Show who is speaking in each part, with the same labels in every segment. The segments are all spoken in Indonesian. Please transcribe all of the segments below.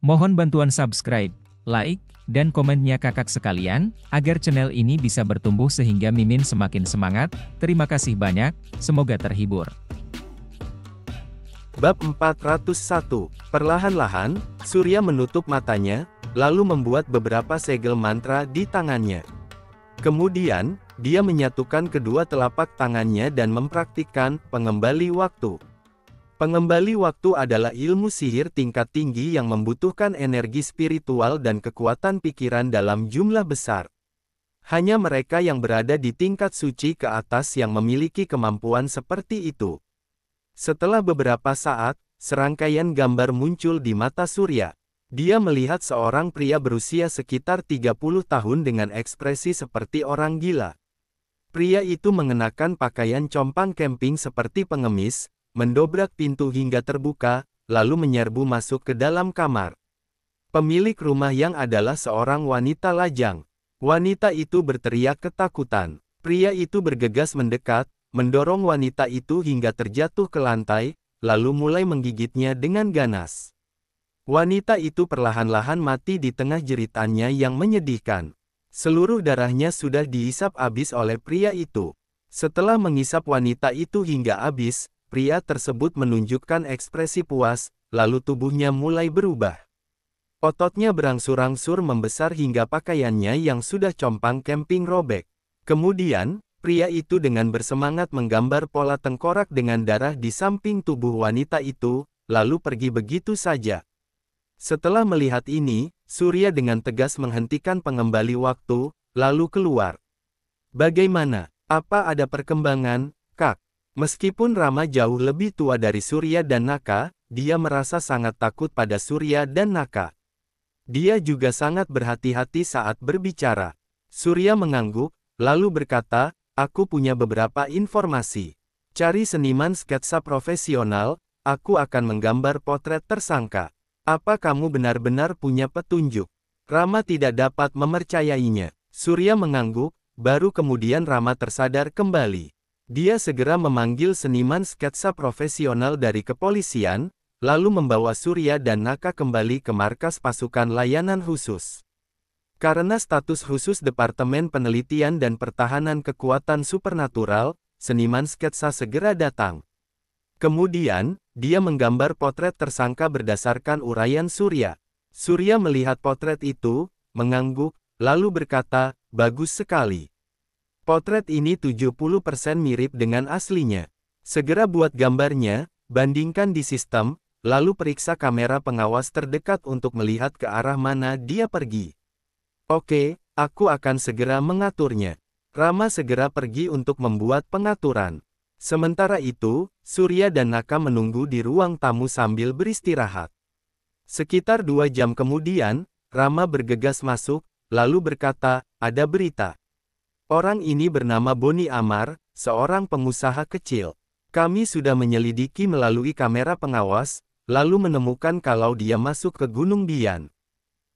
Speaker 1: Mohon bantuan subscribe, like, dan komennya kakak sekalian, agar channel ini bisa bertumbuh sehingga Mimin semakin semangat. Terima kasih banyak, semoga terhibur. Bab 401, perlahan-lahan, Surya menutup matanya, lalu membuat beberapa segel mantra di tangannya. Kemudian, dia menyatukan kedua telapak tangannya dan mempraktikkan pengembali waktu. Pengembali waktu adalah ilmu sihir tingkat tinggi yang membutuhkan energi spiritual dan kekuatan pikiran dalam jumlah besar. Hanya mereka yang berada di tingkat suci ke atas yang memiliki kemampuan seperti itu. Setelah beberapa saat, serangkaian gambar muncul di mata Surya. Dia melihat seorang pria berusia sekitar 30 tahun dengan ekspresi seperti orang gila. Pria itu mengenakan pakaian compang camping seperti pengemis, mendobrak pintu hingga terbuka, lalu menyerbu masuk ke dalam kamar. Pemilik rumah yang adalah seorang wanita lajang. Wanita itu berteriak ketakutan. Pria itu bergegas mendekat, mendorong wanita itu hingga terjatuh ke lantai, lalu mulai menggigitnya dengan ganas. Wanita itu perlahan-lahan mati di tengah jeritannya yang menyedihkan. Seluruh darahnya sudah dihisap habis oleh pria itu. Setelah mengisap wanita itu hingga habis, pria tersebut menunjukkan ekspresi puas, lalu tubuhnya mulai berubah. Ototnya berangsur-angsur membesar hingga pakaiannya yang sudah compang camping robek. Kemudian, pria itu dengan bersemangat menggambar pola tengkorak dengan darah di samping tubuh wanita itu, lalu pergi begitu saja. Setelah melihat ini, Surya dengan tegas menghentikan pengembali waktu, lalu keluar. Bagaimana? Apa ada perkembangan, Kak? Meskipun Rama jauh lebih tua dari Surya dan Naka, dia merasa sangat takut pada Surya dan Naka. Dia juga sangat berhati-hati saat berbicara. Surya mengangguk, lalu berkata, aku punya beberapa informasi. Cari seniman sketsa profesional, aku akan menggambar potret tersangka. Apa kamu benar-benar punya petunjuk? Rama tidak dapat memercayainya. Surya mengangguk, baru kemudian Rama tersadar kembali. Dia segera memanggil seniman sketsa profesional dari kepolisian, lalu membawa Surya dan Naka kembali ke markas pasukan layanan khusus. Karena status khusus Departemen Penelitian dan Pertahanan Kekuatan Supernatural, seniman sketsa segera datang. Kemudian, dia menggambar potret tersangka berdasarkan uraian Surya. Surya melihat potret itu, mengangguk, lalu berkata, bagus sekali. Potret ini 70% mirip dengan aslinya. Segera buat gambarnya, bandingkan di sistem, lalu periksa kamera pengawas terdekat untuk melihat ke arah mana dia pergi. Oke, aku akan segera mengaturnya. Rama segera pergi untuk membuat pengaturan. Sementara itu, Surya dan Naka menunggu di ruang tamu sambil beristirahat. Sekitar dua jam kemudian, Rama bergegas masuk, lalu berkata, ada berita. Orang ini bernama Boni Amar, seorang pengusaha kecil. Kami sudah menyelidiki melalui kamera pengawas, lalu menemukan kalau dia masuk ke Gunung Bian.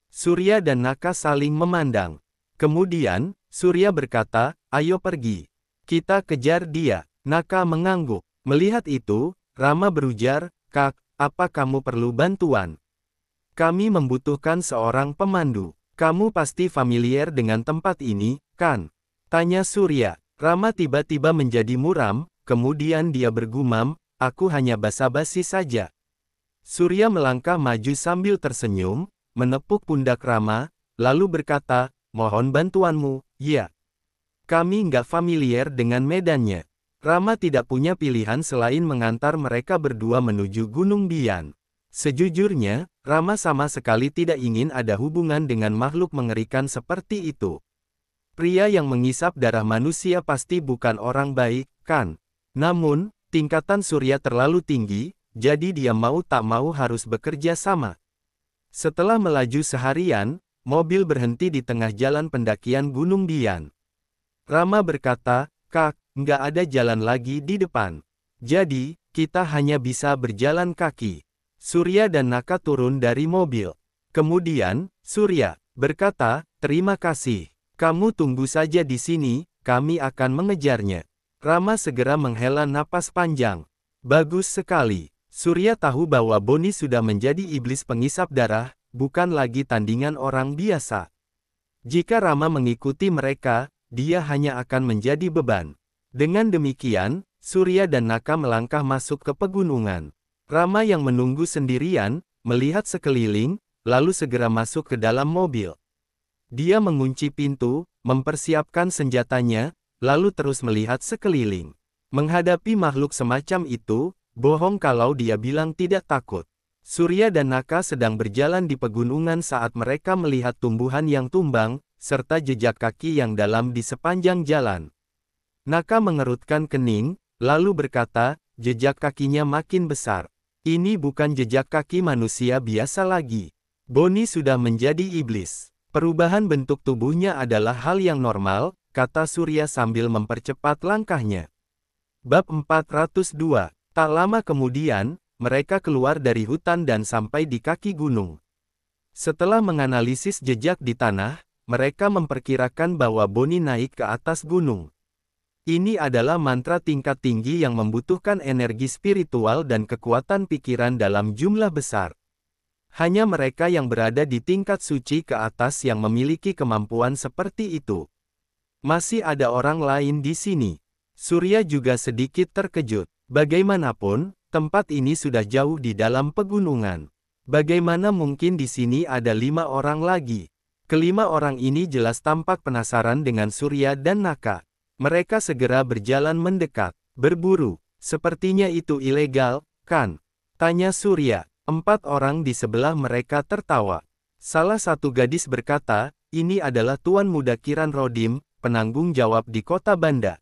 Speaker 1: Surya dan Naka saling memandang. Kemudian, Surya berkata, ayo pergi. Kita kejar dia. Naka mengangguk. Melihat itu, Rama berujar, Kak, apa kamu perlu bantuan? Kami membutuhkan seorang pemandu. Kamu pasti familiar dengan tempat ini, kan? Tanya Surya. Rama tiba-tiba menjadi muram, kemudian dia bergumam, aku hanya basa-basi saja. Surya melangkah maju sambil tersenyum, menepuk pundak Rama, lalu berkata, mohon bantuanmu, ya. Kami nggak familiar dengan medannya. Rama tidak punya pilihan selain mengantar mereka berdua menuju Gunung Bian. Sejujurnya, Rama sama sekali tidak ingin ada hubungan dengan makhluk mengerikan seperti itu. Pria yang mengisap darah manusia pasti bukan orang baik, kan? Namun, tingkatan surya terlalu tinggi, jadi dia mau tak mau harus bekerja sama. Setelah melaju seharian, mobil berhenti di tengah jalan pendakian Gunung Dian. Rama berkata, Kak, nggak ada jalan lagi di depan. Jadi, kita hanya bisa berjalan kaki. Surya dan Naka turun dari mobil. Kemudian, Surya berkata, Terima kasih. Kamu tunggu saja di sini, kami akan mengejarnya. Rama segera menghela napas panjang. Bagus sekali. Surya tahu bahwa Boni sudah menjadi iblis pengisap darah, bukan lagi tandingan orang biasa. Jika Rama mengikuti mereka, dia hanya akan menjadi beban. Dengan demikian, Surya dan Naka melangkah masuk ke pegunungan. Rama yang menunggu sendirian, melihat sekeliling, lalu segera masuk ke dalam mobil. Dia mengunci pintu, mempersiapkan senjatanya, lalu terus melihat sekeliling. Menghadapi makhluk semacam itu, bohong kalau dia bilang tidak takut. Surya dan Naka sedang berjalan di pegunungan saat mereka melihat tumbuhan yang tumbang, serta jejak kaki yang dalam di sepanjang jalan. Naka mengerutkan kening, lalu berkata, jejak kakinya makin besar. Ini bukan jejak kaki manusia biasa lagi. Boni sudah menjadi iblis. Perubahan bentuk tubuhnya adalah hal yang normal, kata Surya sambil mempercepat langkahnya. Bab 402 Tak lama kemudian, mereka keluar dari hutan dan sampai di kaki gunung. Setelah menganalisis jejak di tanah, mereka memperkirakan bahwa Boni naik ke atas gunung. Ini adalah mantra tingkat tinggi yang membutuhkan energi spiritual dan kekuatan pikiran dalam jumlah besar. Hanya mereka yang berada di tingkat suci ke atas yang memiliki kemampuan seperti itu. Masih ada orang lain di sini. Surya juga sedikit terkejut. Bagaimanapun, tempat ini sudah jauh di dalam pegunungan. Bagaimana mungkin di sini ada lima orang lagi? Kelima orang ini jelas tampak penasaran dengan Surya dan Naka. Mereka segera berjalan mendekat, berburu. Sepertinya itu ilegal, kan? Tanya Surya. Empat orang di sebelah mereka tertawa. Salah satu gadis berkata, ini adalah Tuan Muda Kiran Rodim, penanggung jawab di kota Banda.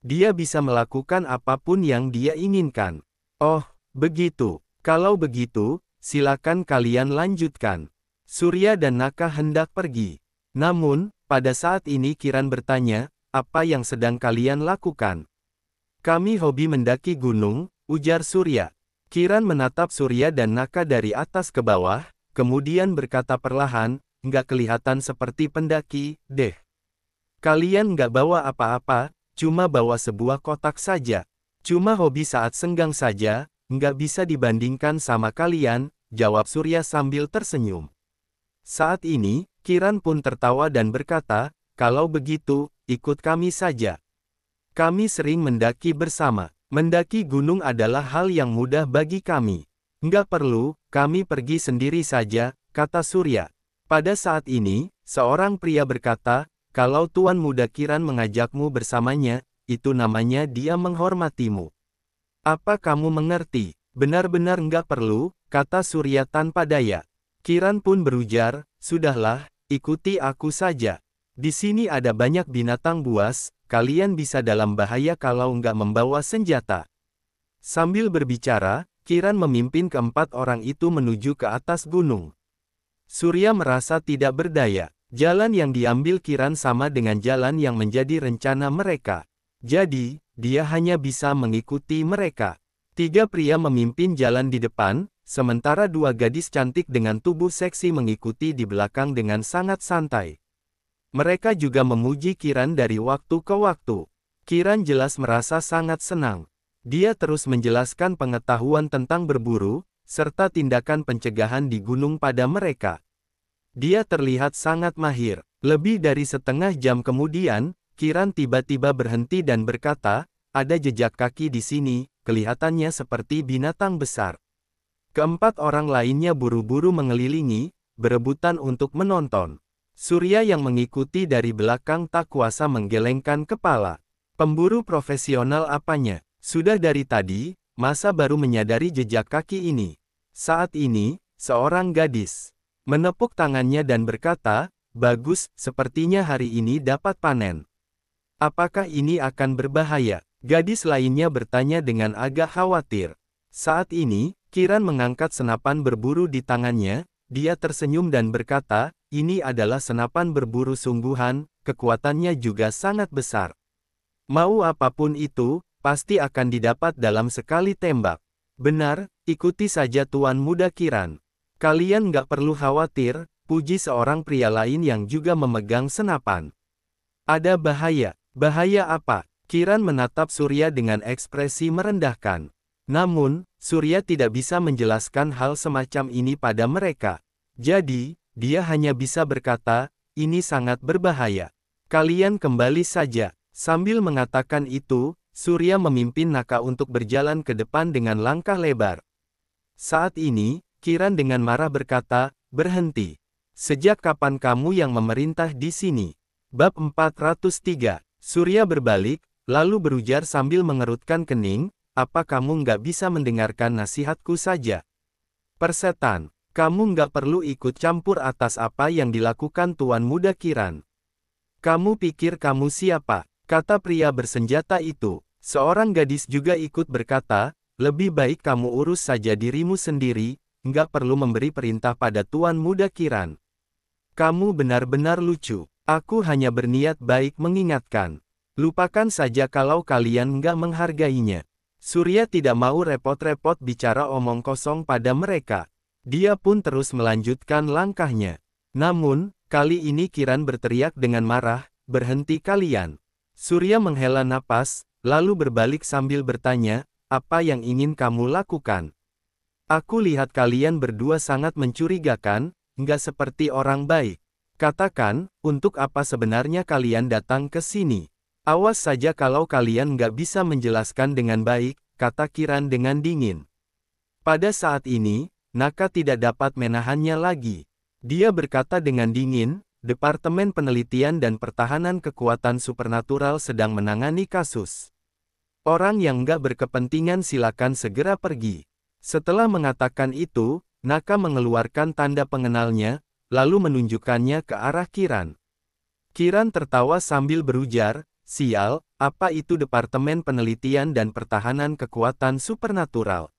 Speaker 1: Dia bisa melakukan apapun yang dia inginkan. Oh, begitu. Kalau begitu, silakan kalian lanjutkan. Surya dan Naka hendak pergi. Namun, pada saat ini Kiran bertanya, apa yang sedang kalian lakukan? Kami hobi mendaki gunung, ujar Surya. Kiran menatap Surya dan Naka dari atas ke bawah, kemudian berkata perlahan, nggak kelihatan seperti pendaki, deh. Kalian nggak bawa apa-apa, cuma bawa sebuah kotak saja. Cuma hobi saat senggang saja, nggak bisa dibandingkan sama kalian, jawab Surya sambil tersenyum. Saat ini, Kiran pun tertawa dan berkata, kalau begitu, ikut kami saja. Kami sering mendaki bersama. Mendaki gunung adalah hal yang mudah bagi kami. Nggak perlu, kami pergi sendiri saja, kata Surya. Pada saat ini, seorang pria berkata, kalau Tuan Muda Kiran mengajakmu bersamanya, itu namanya dia menghormatimu. Apa kamu mengerti? Benar-benar nggak perlu, kata Surya tanpa daya. Kiran pun berujar, sudahlah, ikuti aku saja. Di sini ada banyak binatang buas, kalian bisa dalam bahaya kalau nggak membawa senjata. Sambil berbicara, Kiran memimpin keempat orang itu menuju ke atas gunung. Surya merasa tidak berdaya. Jalan yang diambil Kiran sama dengan jalan yang menjadi rencana mereka. Jadi, dia hanya bisa mengikuti mereka. Tiga pria memimpin jalan di depan, sementara dua gadis cantik dengan tubuh seksi mengikuti di belakang dengan sangat santai. Mereka juga memuji Kiran dari waktu ke waktu. Kiran jelas merasa sangat senang. Dia terus menjelaskan pengetahuan tentang berburu, serta tindakan pencegahan di gunung pada mereka. Dia terlihat sangat mahir. Lebih dari setengah jam kemudian, Kiran tiba-tiba berhenti dan berkata, ada jejak kaki di sini, kelihatannya seperti binatang besar. Keempat orang lainnya buru-buru mengelilingi, berebutan untuk menonton. Surya yang mengikuti dari belakang tak kuasa menggelengkan kepala. Pemburu profesional apanya? Sudah dari tadi, masa baru menyadari jejak kaki ini. Saat ini, seorang gadis menepuk tangannya dan berkata, Bagus, sepertinya hari ini dapat panen. Apakah ini akan berbahaya? Gadis lainnya bertanya dengan agak khawatir. Saat ini, Kiran mengangkat senapan berburu di tangannya, dia tersenyum dan berkata, ini adalah senapan berburu sungguhan, kekuatannya juga sangat besar. Mau apapun itu, pasti akan didapat dalam sekali tembak. Benar, ikuti saja Tuan Muda Kiran. Kalian nggak perlu khawatir, puji seorang pria lain yang juga memegang senapan. Ada bahaya. Bahaya apa? Kiran menatap Surya dengan ekspresi merendahkan. Namun, Surya tidak bisa menjelaskan hal semacam ini pada mereka. Jadi, dia hanya bisa berkata, ini sangat berbahaya. Kalian kembali saja. Sambil mengatakan itu, Surya memimpin Naka untuk berjalan ke depan dengan langkah lebar. Saat ini, Kiran dengan marah berkata, berhenti. Sejak kapan kamu yang memerintah di sini? Bab 403, Surya berbalik, lalu berujar sambil mengerutkan kening, apa kamu nggak bisa mendengarkan nasihatku saja? Persetan, kamu nggak perlu ikut campur atas apa yang dilakukan Tuan Muda Kiran. Kamu pikir kamu siapa? Kata pria bersenjata itu. Seorang gadis juga ikut berkata, lebih baik kamu urus saja dirimu sendiri, nggak perlu memberi perintah pada Tuan Muda Kiran. Kamu benar-benar lucu. Aku hanya berniat baik mengingatkan. Lupakan saja kalau kalian nggak menghargainya. Surya tidak mau repot-repot bicara omong kosong pada mereka. Dia pun terus melanjutkan langkahnya. Namun, kali ini Kiran berteriak dengan marah, berhenti kalian. Surya menghela napas, lalu berbalik sambil bertanya, apa yang ingin kamu lakukan? Aku lihat kalian berdua sangat mencurigakan, nggak seperti orang baik. Katakan, untuk apa sebenarnya kalian datang ke sini? Awas saja kalau kalian nggak bisa menjelaskan dengan baik, kata Kiran dengan dingin. Pada saat ini, Naka tidak dapat menahannya lagi. Dia berkata dengan dingin, Departemen Penelitian dan Pertahanan Kekuatan Supernatural sedang menangani kasus. Orang yang nggak berkepentingan silakan segera pergi. Setelah mengatakan itu, Naka mengeluarkan tanda pengenalnya, lalu menunjukkannya ke arah Kiran. Kiran tertawa sambil berujar, Sial, apa itu Departemen Penelitian dan Pertahanan Kekuatan Supernatural?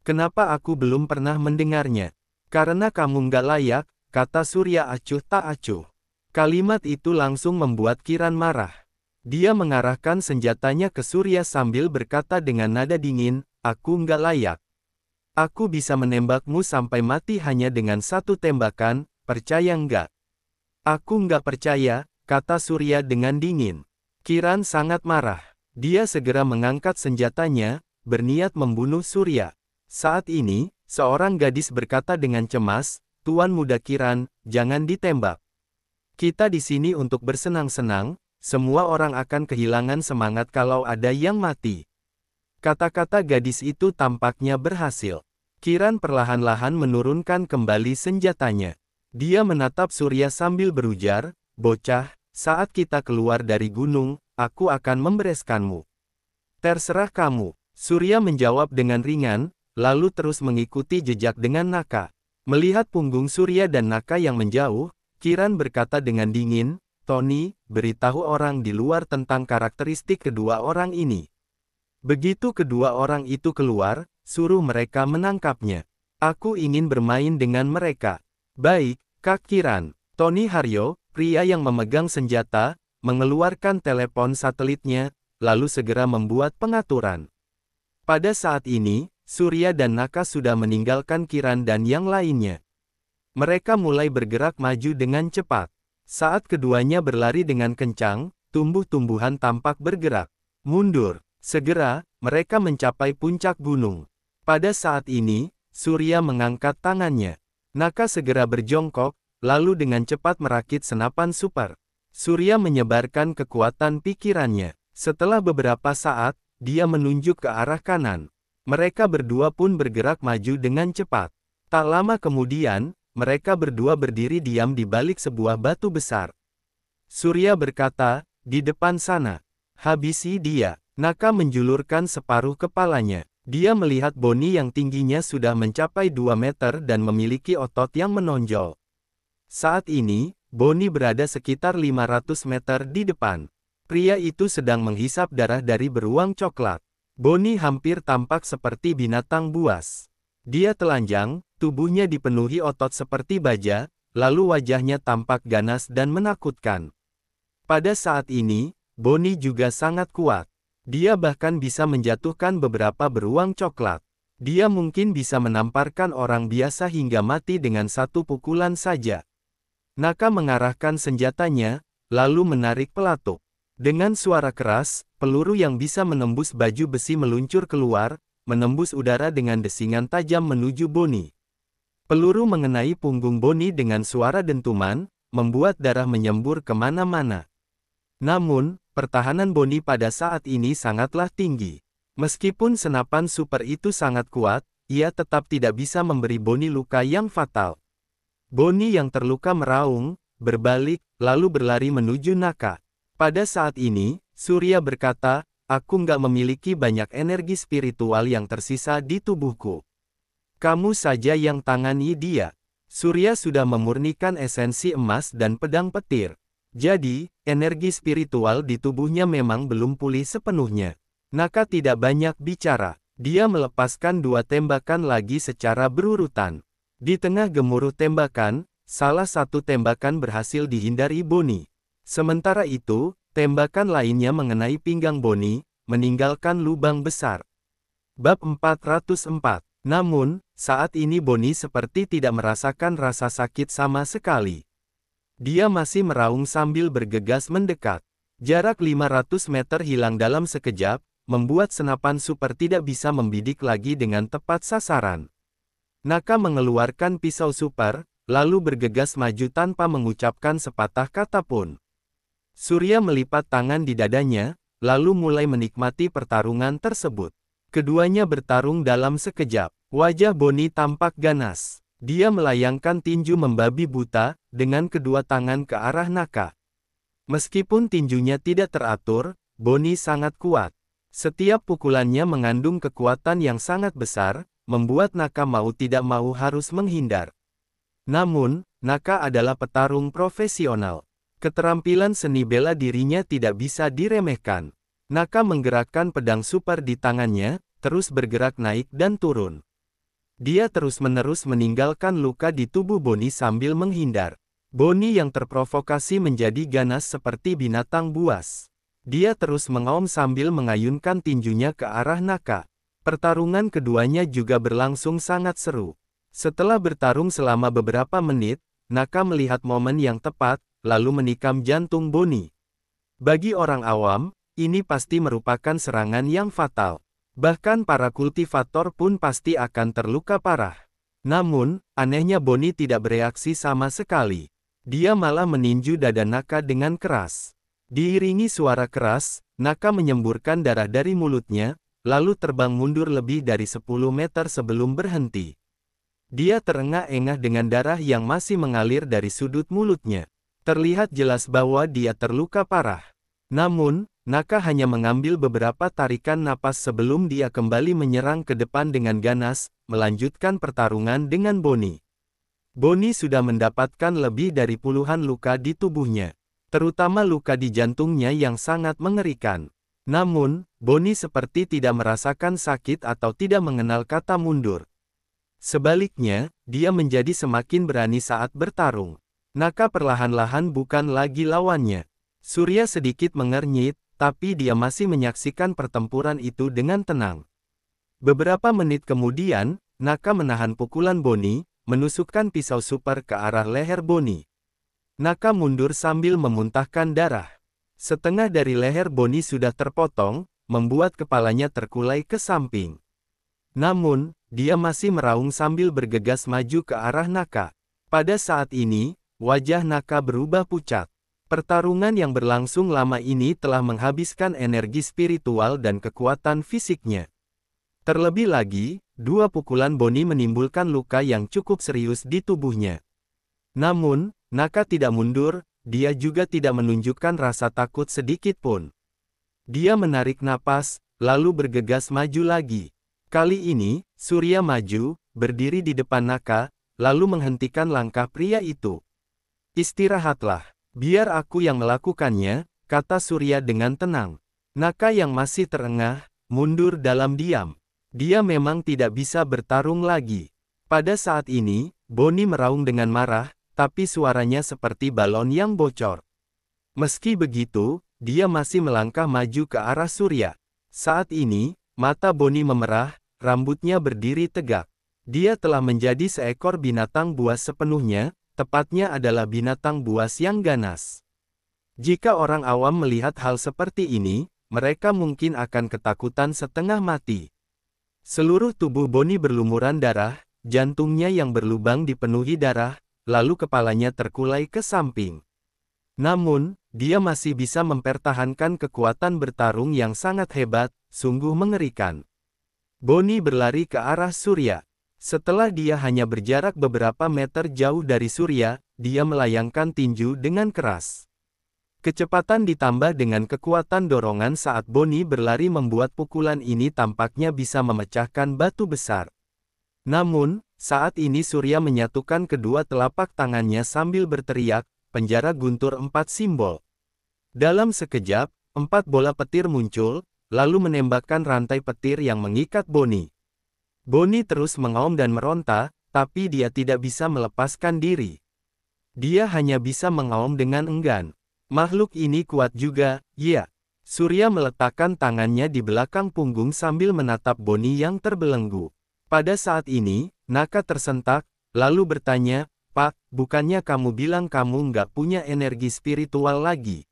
Speaker 1: Kenapa aku belum pernah mendengarnya? Karena kamu nggak layak, kata Surya acuh tak acuh. Kalimat itu langsung membuat Kiran marah. Dia mengarahkan senjatanya ke Surya sambil berkata dengan nada dingin, aku nggak layak. Aku bisa menembakmu sampai mati hanya dengan satu tembakan, percaya nggak? Aku nggak percaya, kata Surya dengan dingin. Kiran sangat marah. Dia segera mengangkat senjatanya, berniat membunuh Surya. Saat ini, seorang gadis berkata dengan cemas, Tuan Muda Kiran, jangan ditembak. Kita di sini untuk bersenang-senang, semua orang akan kehilangan semangat kalau ada yang mati. Kata-kata gadis itu tampaknya berhasil. Kiran perlahan-lahan menurunkan kembali senjatanya. Dia menatap Surya sambil berujar, bocah, saat kita keluar dari gunung, aku akan membereskanmu. Terserah kamu. Surya menjawab dengan ringan, lalu terus mengikuti jejak dengan Naka. Melihat punggung Surya dan Naka yang menjauh, Kiran berkata dengan dingin, Tony, beritahu orang di luar tentang karakteristik kedua orang ini. Begitu kedua orang itu keluar, suruh mereka menangkapnya. Aku ingin bermain dengan mereka. Baik, Kak Kiran. Tony Haryo, Pria yang memegang senjata, mengeluarkan telepon satelitnya, lalu segera membuat pengaturan. Pada saat ini, Surya dan Naka sudah meninggalkan Kiran dan yang lainnya. Mereka mulai bergerak maju dengan cepat. Saat keduanya berlari dengan kencang, tumbuh-tumbuhan tampak bergerak. Mundur. Segera, mereka mencapai puncak gunung. Pada saat ini, Surya mengangkat tangannya. Naka segera berjongkok, lalu dengan cepat merakit senapan super. Surya menyebarkan kekuatan pikirannya. Setelah beberapa saat, dia menunjuk ke arah kanan. Mereka berdua pun bergerak maju dengan cepat. Tak lama kemudian, mereka berdua berdiri diam di balik sebuah batu besar. Surya berkata, di depan sana. Habisi dia. Naka menjulurkan separuh kepalanya. Dia melihat Boni yang tingginya sudah mencapai 2 meter dan memiliki otot yang menonjol. Saat ini, Bonnie berada sekitar 500 meter di depan. Pria itu sedang menghisap darah dari beruang coklat. Bonnie hampir tampak seperti binatang buas. Dia telanjang, tubuhnya dipenuhi otot seperti baja, lalu wajahnya tampak ganas dan menakutkan. Pada saat ini, Bonnie juga sangat kuat. Dia bahkan bisa menjatuhkan beberapa beruang coklat. Dia mungkin bisa menamparkan orang biasa hingga mati dengan satu pukulan saja. Naka mengarahkan senjatanya, lalu menarik pelatuk. Dengan suara keras, peluru yang bisa menembus baju besi meluncur keluar, menembus udara dengan desingan tajam menuju Boni. Peluru mengenai punggung Boni dengan suara dentuman, membuat darah menyembur kemana-mana. Namun, pertahanan Boni pada saat ini sangatlah tinggi. Meskipun senapan super itu sangat kuat, ia tetap tidak bisa memberi Boni luka yang fatal. Boni yang terluka meraung, berbalik, lalu berlari menuju Naka. Pada saat ini, Surya berkata, aku nggak memiliki banyak energi spiritual yang tersisa di tubuhku. Kamu saja yang tangani dia. Surya sudah memurnikan esensi emas dan pedang petir. Jadi, energi spiritual di tubuhnya memang belum pulih sepenuhnya. Naka tidak banyak bicara. Dia melepaskan dua tembakan lagi secara berurutan. Di tengah gemuruh tembakan, salah satu tembakan berhasil dihindari Boni. Sementara itu, tembakan lainnya mengenai pinggang Boni, meninggalkan lubang besar. Bab 404 Namun, saat ini Boni seperti tidak merasakan rasa sakit sama sekali. Dia masih meraung sambil bergegas mendekat. Jarak 500 meter hilang dalam sekejap, membuat senapan super tidak bisa membidik lagi dengan tepat sasaran. Naka mengeluarkan pisau super, lalu bergegas maju tanpa mengucapkan sepatah kata pun. Surya melipat tangan di dadanya, lalu mulai menikmati pertarungan tersebut. Keduanya bertarung dalam sekejap. Wajah Boni tampak ganas. Dia melayangkan tinju membabi buta, dengan kedua tangan ke arah Naka. Meskipun tinjunya tidak teratur, Boni sangat kuat. Setiap pukulannya mengandung kekuatan yang sangat besar, membuat Naka mau tidak mau harus menghindar. Namun, Naka adalah petarung profesional. Keterampilan seni bela dirinya tidak bisa diremehkan. Naka menggerakkan pedang super di tangannya, terus bergerak naik dan turun. Dia terus-menerus meninggalkan luka di tubuh Boni sambil menghindar. Boni yang terprovokasi menjadi ganas seperti binatang buas. Dia terus mengaum sambil mengayunkan tinjunya ke arah Naka. Pertarungan keduanya juga berlangsung sangat seru. Setelah bertarung selama beberapa menit, Naka melihat momen yang tepat, lalu menikam jantung Boni. Bagi orang awam, ini pasti merupakan serangan yang fatal. Bahkan para kultivator pun pasti akan terluka parah. Namun, anehnya Boni tidak bereaksi sama sekali. Dia malah meninju dada Naka dengan keras. Diiringi suara keras, Naka menyemburkan darah dari mulutnya, lalu terbang mundur lebih dari 10 meter sebelum berhenti. Dia terengah-engah dengan darah yang masih mengalir dari sudut mulutnya. Terlihat jelas bahwa dia terluka parah. Namun, Naka hanya mengambil beberapa tarikan napas sebelum dia kembali menyerang ke depan dengan ganas, melanjutkan pertarungan dengan Boni. Boni sudah mendapatkan lebih dari puluhan luka di tubuhnya, terutama luka di jantungnya yang sangat mengerikan. Namun, Boni seperti tidak merasakan sakit atau tidak mengenal kata mundur. Sebaliknya, dia menjadi semakin berani saat bertarung. Naka perlahan-lahan bukan lagi lawannya. Surya sedikit mengernyit, tapi dia masih menyaksikan pertempuran itu dengan tenang. Beberapa menit kemudian, Naka menahan pukulan Boni, menusukkan pisau super ke arah leher Boni. Naka mundur sambil memuntahkan darah. Setengah dari leher Boni sudah terpotong, membuat kepalanya terkulai ke samping. Namun, dia masih meraung sambil bergegas maju ke arah Naka. Pada saat ini, wajah Naka berubah pucat. Pertarungan yang berlangsung lama ini telah menghabiskan energi spiritual dan kekuatan fisiknya. Terlebih lagi, dua pukulan Boni menimbulkan luka yang cukup serius di tubuhnya. Namun, Naka tidak mundur, dia juga tidak menunjukkan rasa takut sedikit pun. Dia menarik napas, lalu bergegas maju lagi. Kali ini, Surya maju, berdiri di depan Naka, lalu menghentikan langkah pria itu. Istirahatlah, biar aku yang melakukannya, kata Surya dengan tenang. Naka yang masih terengah, mundur dalam diam. Dia memang tidak bisa bertarung lagi. Pada saat ini, Boni meraung dengan marah, tapi suaranya seperti balon yang bocor. Meski begitu, dia masih melangkah maju ke arah surya. Saat ini, mata Boni memerah, rambutnya berdiri tegak. Dia telah menjadi seekor binatang buas sepenuhnya, tepatnya adalah binatang buas yang ganas. Jika orang awam melihat hal seperti ini, mereka mungkin akan ketakutan setengah mati. Seluruh tubuh Boni berlumuran darah, jantungnya yang berlubang dipenuhi darah, lalu kepalanya terkulai ke samping. Namun, dia masih bisa mempertahankan kekuatan bertarung yang sangat hebat, sungguh mengerikan. Boni berlari ke arah Surya. Setelah dia hanya berjarak beberapa meter jauh dari Surya, dia melayangkan tinju dengan keras. Kecepatan ditambah dengan kekuatan dorongan saat Boni berlari membuat pukulan ini tampaknya bisa memecahkan batu besar. Namun, saat ini Surya menyatukan kedua telapak tangannya sambil berteriak, penjara guntur empat simbol. Dalam sekejap, empat bola petir muncul, lalu menembakkan rantai petir yang mengikat Boni. Boni terus mengaum dan meronta, tapi dia tidak bisa melepaskan diri. Dia hanya bisa mengaum dengan enggan. Makhluk ini kuat juga, ya. Surya meletakkan tangannya di belakang punggung sambil menatap Boni yang terbelenggu. Pada saat ini, Naka tersentak, lalu bertanya, Pak, bukannya kamu bilang kamu nggak punya energi spiritual lagi?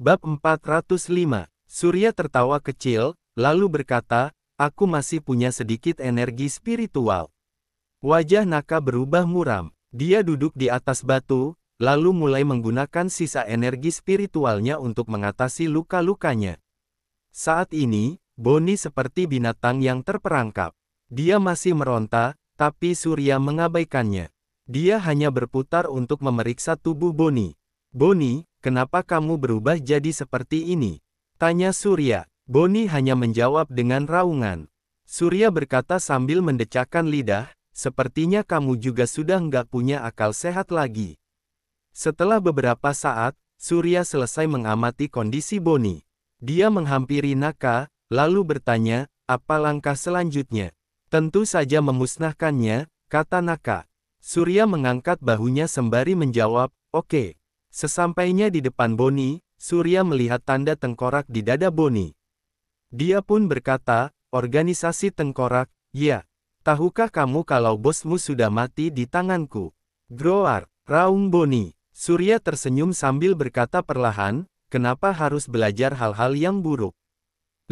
Speaker 1: Bab 405, Surya tertawa kecil, lalu berkata, aku masih punya sedikit energi spiritual. Wajah Naka berubah muram. Dia duduk di atas batu, lalu mulai menggunakan sisa energi spiritualnya untuk mengatasi luka-lukanya. Saat ini, Boni seperti binatang yang terperangkap. Dia masih meronta, tapi Surya mengabaikannya. Dia hanya berputar untuk memeriksa tubuh Boni. Boni, kenapa kamu berubah jadi seperti ini? Tanya Surya. Boni hanya menjawab dengan raungan. Surya berkata sambil mendecakkan lidah, sepertinya kamu juga sudah nggak punya akal sehat lagi. Setelah beberapa saat, Surya selesai mengamati kondisi Boni. Dia menghampiri Naka, lalu bertanya, apa langkah selanjutnya? Tentu saja memusnahkannya, kata Naka. Surya mengangkat bahunya sembari menjawab, oke. Okay. Sesampainya di depan Boni, Surya melihat tanda tengkorak di dada Boni. Dia pun berkata, organisasi tengkorak, ya. Tahukah kamu kalau bosmu sudah mati di tanganku? Groar, Raung Boni. Surya tersenyum sambil berkata perlahan, kenapa harus belajar hal-hal yang buruk?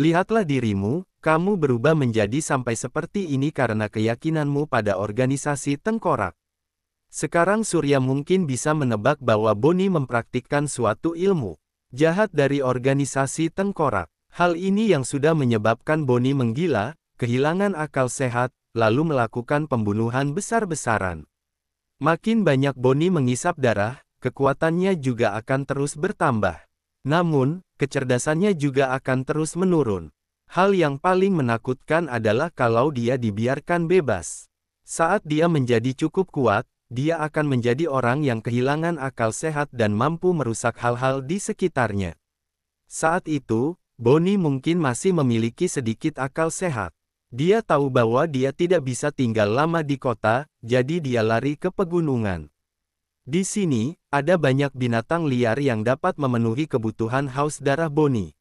Speaker 1: Lihatlah dirimu, kamu berubah menjadi sampai seperti ini karena keyakinanmu pada organisasi tengkorak. Sekarang Surya mungkin bisa menebak bahwa Boni mempraktikkan suatu ilmu jahat dari organisasi tengkorak. Hal ini yang sudah menyebabkan Boni menggila, kehilangan akal sehat, lalu melakukan pembunuhan besar-besaran. Makin banyak Boni mengisap darah, kekuatannya juga akan terus bertambah. Namun, kecerdasannya juga akan terus menurun. Hal yang paling menakutkan adalah kalau dia dibiarkan bebas. Saat dia menjadi cukup kuat, dia akan menjadi orang yang kehilangan akal sehat dan mampu merusak hal-hal di sekitarnya. Saat itu, Bonnie mungkin masih memiliki sedikit akal sehat. Dia tahu bahwa dia tidak bisa tinggal lama di kota, jadi dia lari ke pegunungan. Di sini, ada banyak binatang liar yang dapat memenuhi kebutuhan haus darah Bonnie.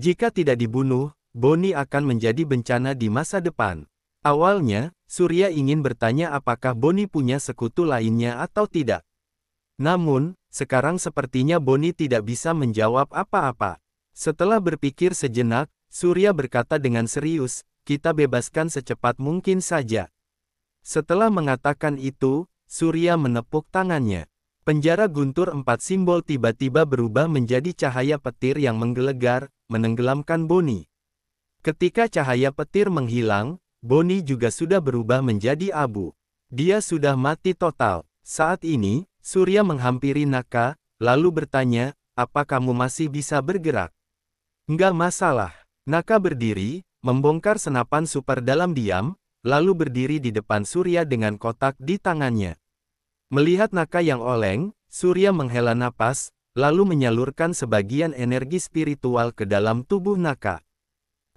Speaker 1: Jika tidak dibunuh, Bonnie akan menjadi bencana di masa depan. Awalnya, Surya ingin bertanya apakah Bonnie punya sekutu lainnya atau tidak. Namun, sekarang sepertinya Bonnie tidak bisa menjawab apa-apa. Setelah berpikir sejenak, Surya berkata dengan serius, kita bebaskan secepat mungkin saja. Setelah mengatakan itu, Surya menepuk tangannya. Penjara guntur empat simbol tiba-tiba berubah menjadi cahaya petir yang menggelegar, menenggelamkan Boni. Ketika cahaya petir menghilang, Boni juga sudah berubah menjadi abu. Dia sudah mati total. Saat ini, Surya menghampiri Naka, lalu bertanya, apa kamu masih bisa bergerak? Enggak masalah. Naka berdiri, membongkar senapan super dalam diam, lalu berdiri di depan Surya dengan kotak di tangannya. Melihat Naka yang oleng, Surya menghela napas, lalu menyalurkan sebagian energi spiritual ke dalam tubuh Naka.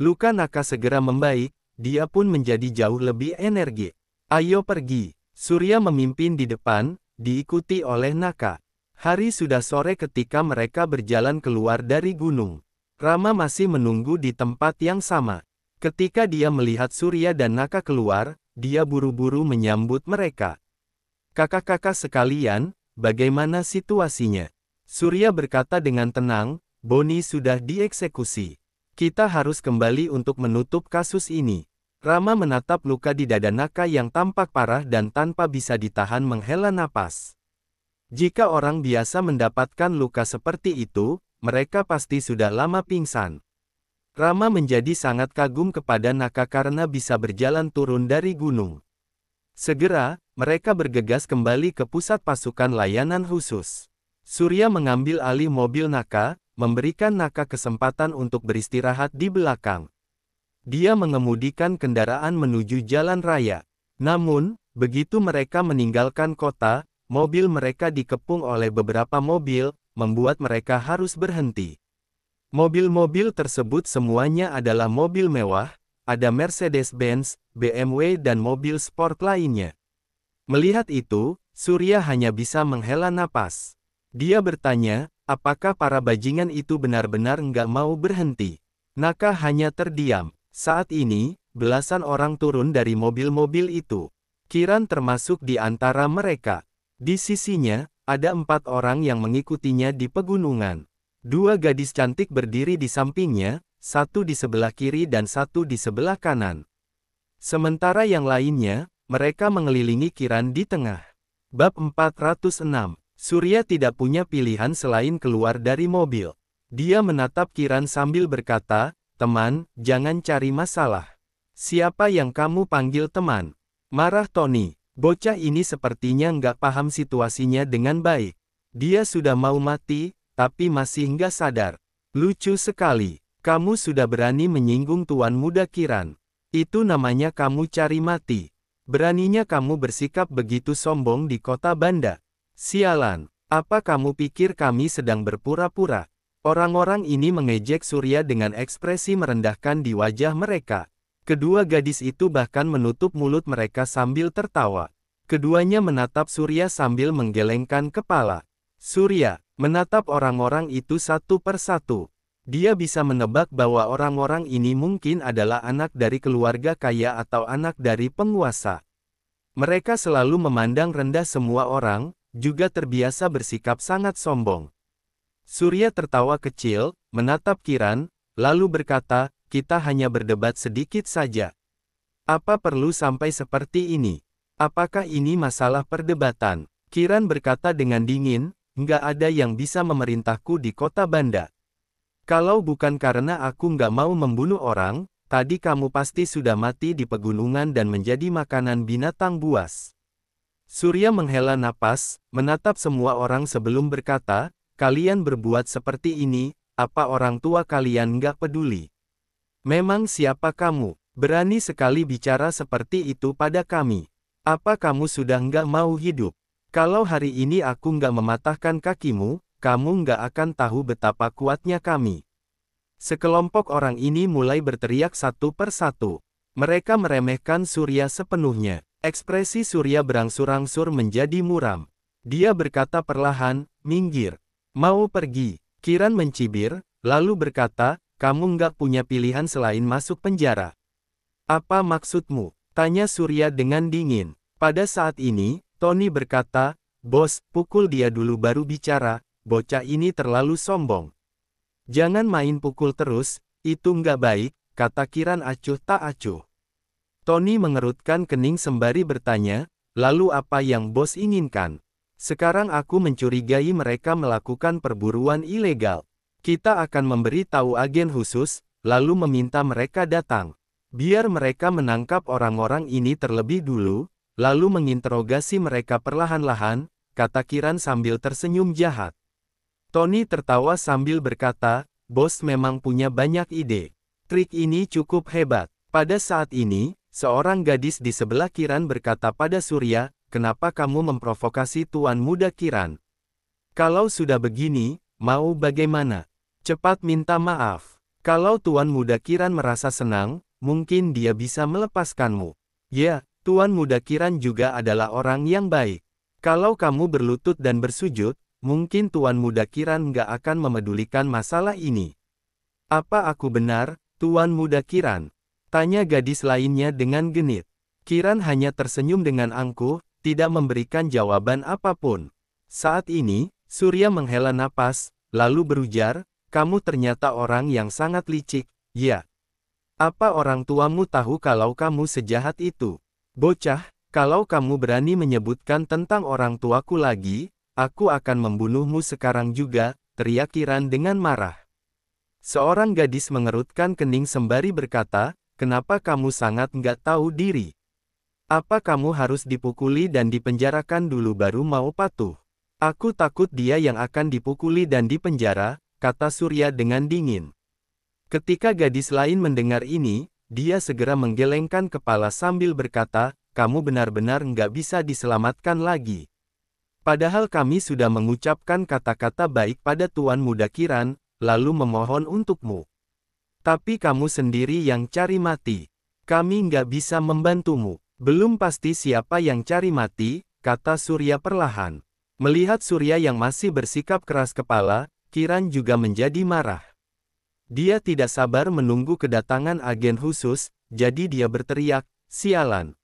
Speaker 1: Luka Naka segera membaik, dia pun menjadi jauh lebih energi. Ayo pergi, Surya memimpin di depan, diikuti oleh Naka. Hari sudah sore ketika mereka berjalan keluar dari gunung. Rama masih menunggu di tempat yang sama. Ketika dia melihat Surya dan Naka keluar, dia buru-buru menyambut mereka. Kakak-kakak sekalian, bagaimana situasinya? Surya berkata dengan tenang, Boni sudah dieksekusi. Kita harus kembali untuk menutup kasus ini. Rama menatap luka di dada Naka yang tampak parah dan tanpa bisa ditahan menghela napas. Jika orang biasa mendapatkan luka seperti itu, mereka pasti sudah lama pingsan. Rama menjadi sangat kagum kepada Naka karena bisa berjalan turun dari gunung. Segera, mereka bergegas kembali ke pusat pasukan layanan khusus. Surya mengambil alih mobil Naka, memberikan Naka kesempatan untuk beristirahat di belakang. Dia mengemudikan kendaraan menuju jalan raya. Namun, begitu mereka meninggalkan kota, mobil mereka dikepung oleh beberapa mobil, membuat mereka harus berhenti. Mobil-mobil tersebut semuanya adalah mobil mewah, ada Mercedes-Benz, BMW dan mobil sport lainnya. Melihat itu, Surya hanya bisa menghela napas. Dia bertanya, apakah para bajingan itu benar-benar nggak mau berhenti. Naka hanya terdiam. Saat ini, belasan orang turun dari mobil-mobil itu. Kiran termasuk di antara mereka. Di sisinya, ada empat orang yang mengikutinya di pegunungan. Dua gadis cantik berdiri di sampingnya, satu di sebelah kiri dan satu di sebelah kanan. Sementara yang lainnya, mereka mengelilingi Kiran di tengah. Bab 406 Surya tidak punya pilihan selain keluar dari mobil. Dia menatap Kiran sambil berkata, Teman, jangan cari masalah. Siapa yang kamu panggil teman? Marah Tony, bocah ini sepertinya nggak paham situasinya dengan baik. Dia sudah mau mati, tapi masih nggak sadar. Lucu sekali, kamu sudah berani menyinggung tuan muda Kiran. Itu namanya kamu cari mati. Beraninya kamu bersikap begitu sombong di kota Banda. Sialan, apa kamu pikir kami sedang berpura-pura? Orang-orang ini mengejek Surya dengan ekspresi merendahkan di wajah mereka. Kedua gadis itu bahkan menutup mulut mereka sambil tertawa. Keduanya menatap Surya sambil menggelengkan kepala. Surya, Menatap orang-orang itu satu persatu. Dia bisa menebak bahwa orang-orang ini mungkin adalah anak dari keluarga kaya atau anak dari penguasa. Mereka selalu memandang rendah semua orang, juga terbiasa bersikap sangat sombong. Surya tertawa kecil, menatap Kiran, lalu berkata, kita hanya berdebat sedikit saja. Apa perlu sampai seperti ini? Apakah ini masalah perdebatan? Kiran berkata dengan dingin, nggak ada yang bisa memerintahku di kota Banda. Kalau bukan karena aku nggak mau membunuh orang, tadi kamu pasti sudah mati di pegunungan dan menjadi makanan binatang buas. Surya menghela napas, menatap semua orang sebelum berkata, kalian berbuat seperti ini, apa orang tua kalian nggak peduli. Memang siapa kamu, berani sekali bicara seperti itu pada kami. Apa kamu sudah nggak mau hidup? Kalau hari ini aku nggak mematahkan kakimu, kamu nggak akan tahu betapa kuatnya kami. Sekelompok orang ini mulai berteriak satu per satu. Mereka meremehkan Surya sepenuhnya. Ekspresi Surya berangsur-angsur menjadi muram. Dia berkata perlahan, minggir. Mau pergi. Kiran mencibir, lalu berkata, kamu nggak punya pilihan selain masuk penjara. Apa maksudmu? Tanya Surya dengan dingin. Pada saat ini, Tony berkata, Bos, pukul dia dulu baru bicara, bocah ini terlalu sombong. Jangan main pukul terus, itu nggak baik, kata Kiran acuh tak acuh. Tony mengerutkan kening sembari bertanya, lalu apa yang bos inginkan? Sekarang aku mencurigai mereka melakukan perburuan ilegal. Kita akan memberi tahu agen khusus, lalu meminta mereka datang. Biar mereka menangkap orang-orang ini terlebih dulu, lalu menginterogasi mereka perlahan-lahan, kata Kiran sambil tersenyum jahat. Tony tertawa sambil berkata, bos memang punya banyak ide. Trik ini cukup hebat. Pada saat ini, seorang gadis di sebelah Kiran berkata pada Surya, kenapa kamu memprovokasi tuan muda Kiran? Kalau sudah begini, mau bagaimana? Cepat minta maaf. Kalau tuan muda Kiran merasa senang, mungkin dia bisa melepaskanmu. Ya, Tuan Muda Kiran juga adalah orang yang baik. Kalau kamu berlutut dan bersujud, mungkin Tuan Muda Kiran nggak akan memedulikan masalah ini. Apa aku benar, Tuan Muda Kiran? Tanya gadis lainnya dengan genit. Kiran hanya tersenyum dengan angkuh, tidak memberikan jawaban apapun. Saat ini, Surya menghela napas, lalu berujar, kamu ternyata orang yang sangat licik, ya. Apa orang tuamu tahu kalau kamu sejahat itu? Bocah, kalau kamu berani menyebutkan tentang orang tuaku lagi, aku akan membunuhmu sekarang juga, teriak Kiran dengan marah. Seorang gadis mengerutkan kening sembari berkata, kenapa kamu sangat nggak tahu diri? Apa kamu harus dipukuli dan dipenjarakan dulu baru mau patuh? Aku takut dia yang akan dipukuli dan dipenjara, kata Surya dengan dingin. Ketika gadis lain mendengar ini, dia segera menggelengkan kepala sambil berkata, kamu benar-benar nggak bisa diselamatkan lagi. Padahal kami sudah mengucapkan kata-kata baik pada Tuan Muda Kiran, lalu memohon untukmu. Tapi kamu sendiri yang cari mati. Kami nggak bisa membantumu. Belum pasti siapa yang cari mati, kata Surya perlahan. Melihat Surya yang masih bersikap keras kepala, Kiran juga menjadi marah. Dia tidak sabar menunggu kedatangan agen khusus, jadi dia berteriak, sialan.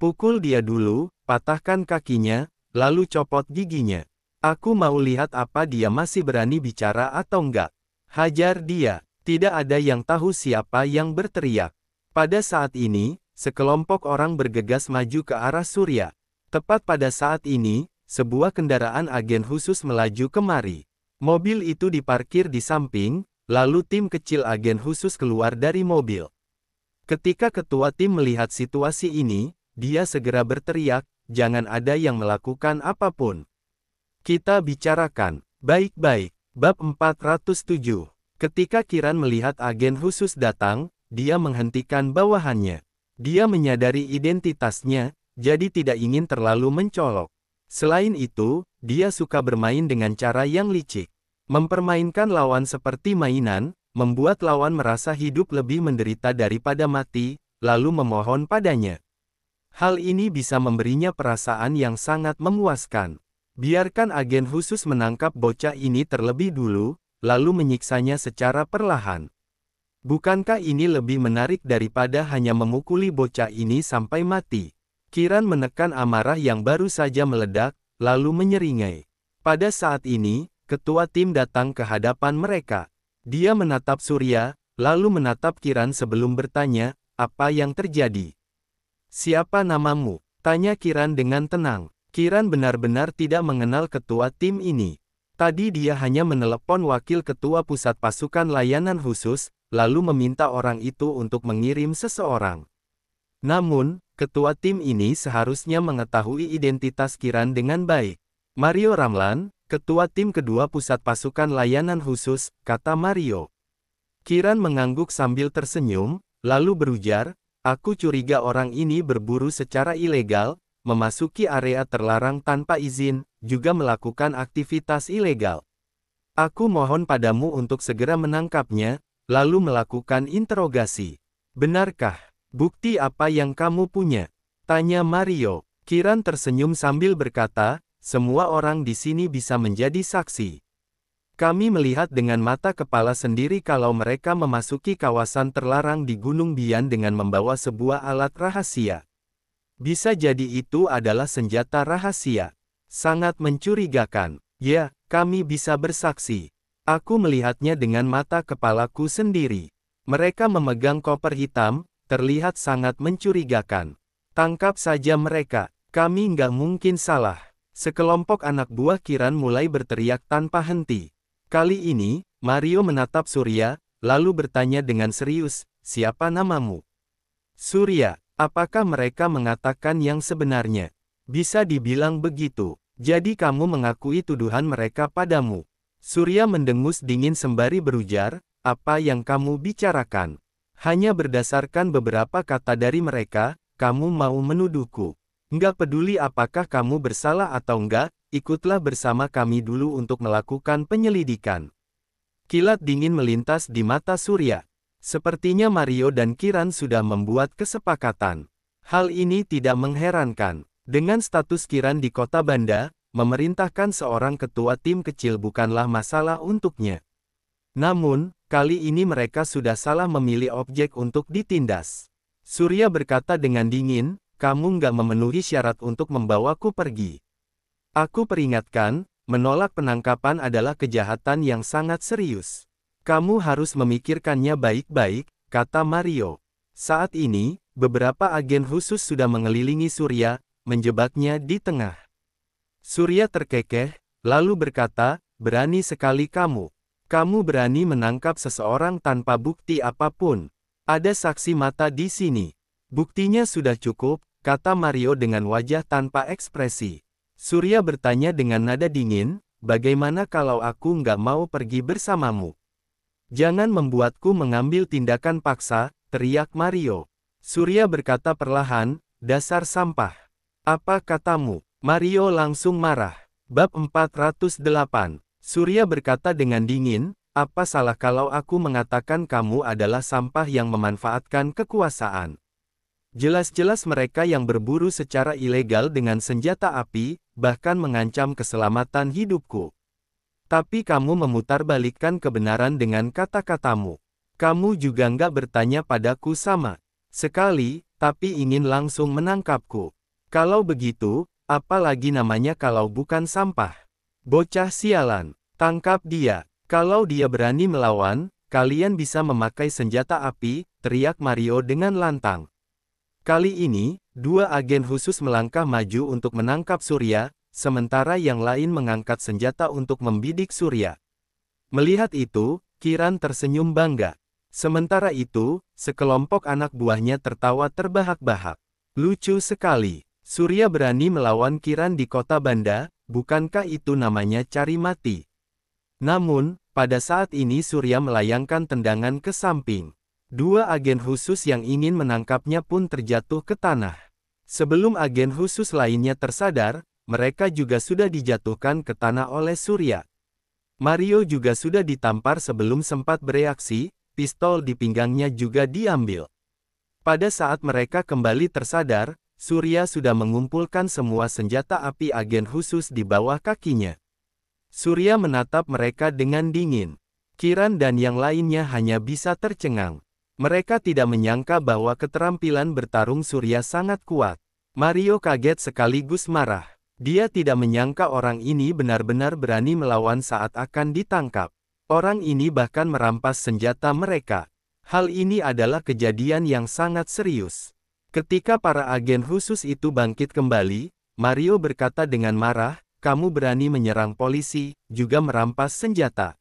Speaker 1: Pukul dia dulu, patahkan kakinya, lalu copot giginya. Aku mau lihat apa dia masih berani bicara atau enggak. Hajar dia, tidak ada yang tahu siapa yang berteriak. Pada saat ini, sekelompok orang bergegas maju ke arah Surya. Tepat pada saat ini, sebuah kendaraan agen khusus melaju kemari. Mobil itu diparkir di samping, Lalu tim kecil agen khusus keluar dari mobil. Ketika ketua tim melihat situasi ini, dia segera berteriak, jangan ada yang melakukan apapun. Kita bicarakan, baik-baik, bab 407. Ketika Kiran melihat agen khusus datang, dia menghentikan bawahannya. Dia menyadari identitasnya, jadi tidak ingin terlalu mencolok. Selain itu, dia suka bermain dengan cara yang licik. Mempermainkan lawan seperti mainan, membuat lawan merasa hidup lebih menderita daripada mati, lalu memohon padanya. Hal ini bisa memberinya perasaan yang sangat memuaskan. Biarkan agen khusus menangkap bocah ini terlebih dulu, lalu menyiksanya secara perlahan. Bukankah ini lebih menarik daripada hanya memukuli bocah ini sampai mati? Kiran menekan amarah yang baru saja meledak, lalu menyeringai. Pada saat ini, ketua tim datang ke hadapan mereka. Dia menatap Surya, lalu menatap Kiran sebelum bertanya, apa yang terjadi? Siapa namamu? Tanya Kiran dengan tenang. Kiran benar-benar tidak mengenal ketua tim ini. Tadi dia hanya menelepon wakil ketua pusat pasukan layanan khusus, lalu meminta orang itu untuk mengirim seseorang. Namun, ketua tim ini seharusnya mengetahui identitas Kiran dengan baik. Mario Ramlan, Ketua Tim Kedua Pusat Pasukan Layanan Khusus, kata Mario. Kiran mengangguk sambil tersenyum, lalu berujar, Aku curiga orang ini berburu secara ilegal, memasuki area terlarang tanpa izin, juga melakukan aktivitas ilegal. Aku mohon padamu untuk segera menangkapnya, lalu melakukan interogasi. Benarkah? Bukti apa yang kamu punya? Tanya Mario. Kiran tersenyum sambil berkata, semua orang di sini bisa menjadi saksi. Kami melihat dengan mata kepala sendiri kalau mereka memasuki kawasan terlarang di Gunung Bian dengan membawa sebuah alat rahasia. Bisa jadi itu adalah senjata rahasia. Sangat mencurigakan. Ya, kami bisa bersaksi. Aku melihatnya dengan mata kepalaku sendiri. Mereka memegang koper hitam, terlihat sangat mencurigakan. Tangkap saja mereka, kami nggak mungkin salah. Sekelompok anak buah Kiran mulai berteriak tanpa henti. Kali ini, Mario menatap Surya, lalu bertanya dengan serius, siapa namamu? Surya, apakah mereka mengatakan yang sebenarnya? Bisa dibilang begitu. Jadi kamu mengakui tuduhan mereka padamu. Surya mendengus dingin sembari berujar, apa yang kamu bicarakan? Hanya berdasarkan beberapa kata dari mereka, kamu mau menuduhku nggak peduli apakah kamu bersalah atau enggak, ikutlah bersama kami dulu untuk melakukan penyelidikan. Kilat dingin melintas di mata Surya. Sepertinya Mario dan Kiran sudah membuat kesepakatan. Hal ini tidak mengherankan. Dengan status Kiran di kota Banda, memerintahkan seorang ketua tim kecil bukanlah masalah untuknya. Namun, kali ini mereka sudah salah memilih objek untuk ditindas. Surya berkata dengan dingin, kamu nggak memenuhi syarat untuk membawaku pergi. Aku peringatkan, menolak penangkapan adalah kejahatan yang sangat serius. Kamu harus memikirkannya baik-baik, kata Mario. Saat ini, beberapa agen khusus sudah mengelilingi Surya, menjebaknya di tengah. Surya terkekeh, lalu berkata, berani sekali kamu. Kamu berani menangkap seseorang tanpa bukti apapun. Ada saksi mata di sini. Buktinya sudah cukup, kata Mario dengan wajah tanpa ekspresi. Surya bertanya dengan nada dingin, bagaimana kalau aku nggak mau pergi bersamamu? Jangan membuatku mengambil tindakan paksa, teriak Mario. Surya berkata perlahan, dasar sampah. Apa katamu? Mario langsung marah. Bab 408. Surya berkata dengan dingin, apa salah kalau aku mengatakan kamu adalah sampah yang memanfaatkan kekuasaan? Jelas-jelas mereka yang berburu secara ilegal dengan senjata api, bahkan mengancam keselamatan hidupku. Tapi kamu memutarbalikkan kebenaran dengan kata-katamu. Kamu juga nggak bertanya padaku sama. Sekali, tapi ingin langsung menangkapku. Kalau begitu, apalagi namanya kalau bukan sampah. Bocah sialan, tangkap dia. Kalau dia berani melawan, kalian bisa memakai senjata api, teriak Mario dengan lantang. Kali ini, dua agen khusus melangkah maju untuk menangkap Surya, sementara yang lain mengangkat senjata untuk membidik Surya. Melihat itu, Kiran tersenyum bangga. Sementara itu, sekelompok anak buahnya tertawa terbahak-bahak. Lucu sekali, Surya berani melawan Kiran di kota Banda, bukankah itu namanya cari mati? Namun, pada saat ini Surya melayangkan tendangan ke samping. Dua agen khusus yang ingin menangkapnya pun terjatuh ke tanah. Sebelum agen khusus lainnya tersadar, mereka juga sudah dijatuhkan ke tanah oleh Surya. Mario juga sudah ditampar sebelum sempat bereaksi, pistol di pinggangnya juga diambil. Pada saat mereka kembali tersadar, Surya sudah mengumpulkan semua senjata api agen khusus di bawah kakinya. Surya menatap mereka dengan dingin. Kiran dan yang lainnya hanya bisa tercengang. Mereka tidak menyangka bahwa keterampilan bertarung Surya sangat kuat. Mario kaget sekaligus marah. Dia tidak menyangka orang ini benar-benar berani melawan saat akan ditangkap. Orang ini bahkan merampas senjata mereka. Hal ini adalah kejadian yang sangat serius. Ketika para agen khusus itu bangkit kembali, Mario berkata dengan marah, kamu berani menyerang polisi, juga merampas senjata.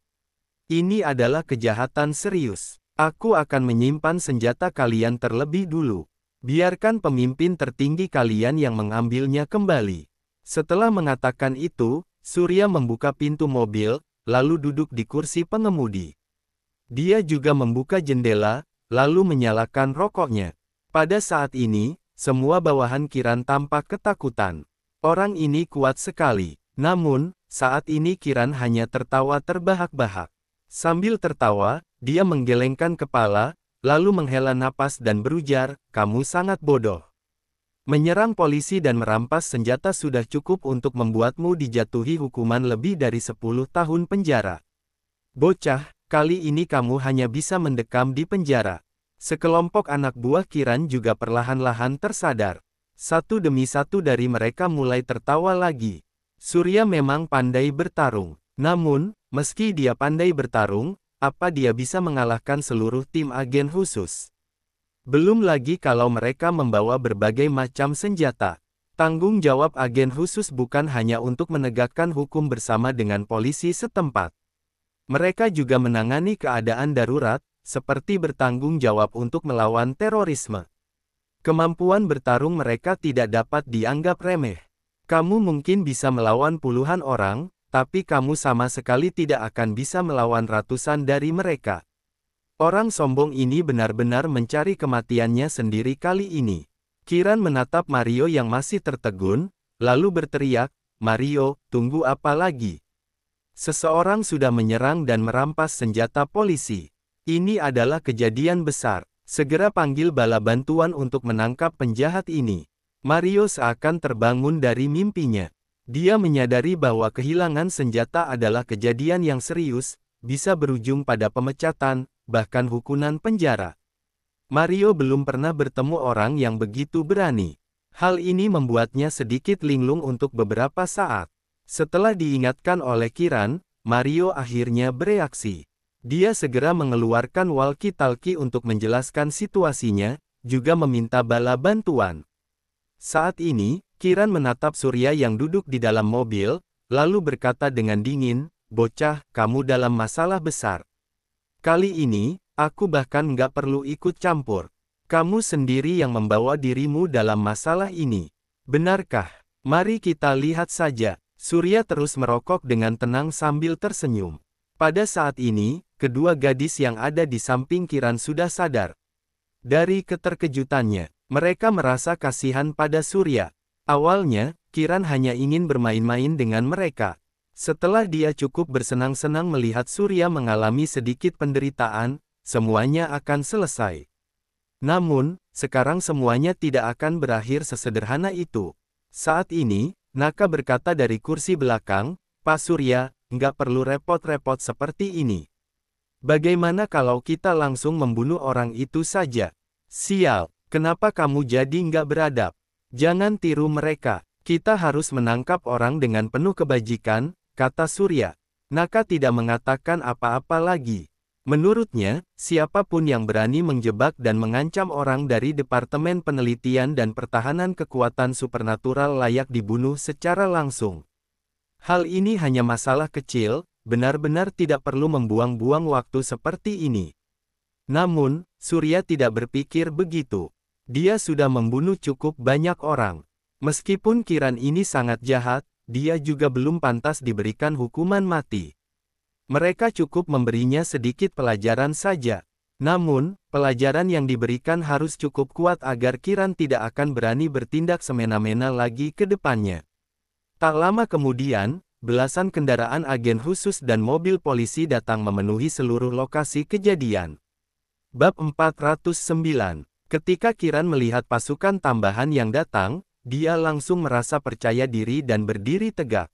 Speaker 1: Ini adalah kejahatan serius. Aku akan menyimpan senjata kalian terlebih dulu. Biarkan pemimpin tertinggi kalian yang mengambilnya kembali. Setelah mengatakan itu, Surya membuka pintu mobil, lalu duduk di kursi pengemudi. Dia juga membuka jendela, lalu menyalakan rokoknya. Pada saat ini, semua bawahan Kiran tampak ketakutan. Orang ini kuat sekali. Namun, saat ini Kiran hanya tertawa terbahak-bahak. Sambil tertawa, dia menggelengkan kepala, lalu menghela napas dan berujar, kamu sangat bodoh. Menyerang polisi dan merampas senjata sudah cukup untuk membuatmu dijatuhi hukuman lebih dari 10 tahun penjara. Bocah, kali ini kamu hanya bisa mendekam di penjara. Sekelompok anak buah Kiran juga perlahan-lahan tersadar. Satu demi satu dari mereka mulai tertawa lagi. Surya memang pandai bertarung. Namun, meski dia pandai bertarung, apa dia bisa mengalahkan seluruh tim agen khusus? Belum lagi kalau mereka membawa berbagai macam senjata. Tanggung jawab agen khusus bukan hanya untuk menegakkan hukum bersama dengan polisi setempat. Mereka juga menangani keadaan darurat, seperti bertanggung jawab untuk melawan terorisme. Kemampuan bertarung mereka tidak dapat dianggap remeh. Kamu mungkin bisa melawan puluhan orang, tapi kamu sama sekali tidak akan bisa melawan ratusan dari mereka. Orang sombong ini benar-benar mencari kematiannya sendiri kali ini. Kiran menatap Mario yang masih tertegun, lalu berteriak, Mario, tunggu apa lagi? Seseorang sudah menyerang dan merampas senjata polisi. Ini adalah kejadian besar. Segera panggil bala bantuan untuk menangkap penjahat ini. Mario seakan terbangun dari mimpinya. Dia menyadari bahwa kehilangan senjata adalah kejadian yang serius, bisa berujung pada pemecatan, bahkan hukuman penjara. Mario belum pernah bertemu orang yang begitu berani. Hal ini membuatnya sedikit linglung untuk beberapa saat. Setelah diingatkan oleh Kiran, Mario akhirnya bereaksi. Dia segera mengeluarkan walkie-talkie untuk menjelaskan situasinya, juga meminta bala bantuan. Saat ini, Kiran menatap Surya yang duduk di dalam mobil, lalu berkata dengan dingin, Bocah, kamu dalam masalah besar. Kali ini, aku bahkan nggak perlu ikut campur. Kamu sendiri yang membawa dirimu dalam masalah ini. Benarkah? Mari kita lihat saja. Surya terus merokok dengan tenang sambil tersenyum. Pada saat ini, kedua gadis yang ada di samping Kiran sudah sadar. Dari keterkejutannya, mereka merasa kasihan pada Surya. Awalnya, Kiran hanya ingin bermain-main dengan mereka. Setelah dia cukup bersenang-senang melihat Surya mengalami sedikit penderitaan, semuanya akan selesai. Namun, sekarang semuanya tidak akan berakhir sesederhana itu. Saat ini, Naka berkata dari kursi belakang, Pak Surya, nggak perlu repot-repot seperti ini. Bagaimana kalau kita langsung membunuh orang itu saja? Sial, kenapa kamu jadi nggak beradab? Jangan tiru mereka, kita harus menangkap orang dengan penuh kebajikan, kata Surya. Naka tidak mengatakan apa-apa lagi. Menurutnya, siapapun yang berani menjebak dan mengancam orang dari Departemen Penelitian dan Pertahanan Kekuatan Supernatural layak dibunuh secara langsung. Hal ini hanya masalah kecil, benar-benar tidak perlu membuang-buang waktu seperti ini. Namun, Surya tidak berpikir begitu. Dia sudah membunuh cukup banyak orang. Meskipun Kiran ini sangat jahat, dia juga belum pantas diberikan hukuman mati. Mereka cukup memberinya sedikit pelajaran saja. Namun, pelajaran yang diberikan harus cukup kuat agar Kiran tidak akan berani bertindak semena-mena lagi ke depannya. Tak lama kemudian, belasan kendaraan agen khusus dan mobil polisi datang memenuhi seluruh lokasi kejadian. Bab 409 Ketika Kiran melihat pasukan tambahan yang datang, dia langsung merasa percaya diri dan berdiri tegak.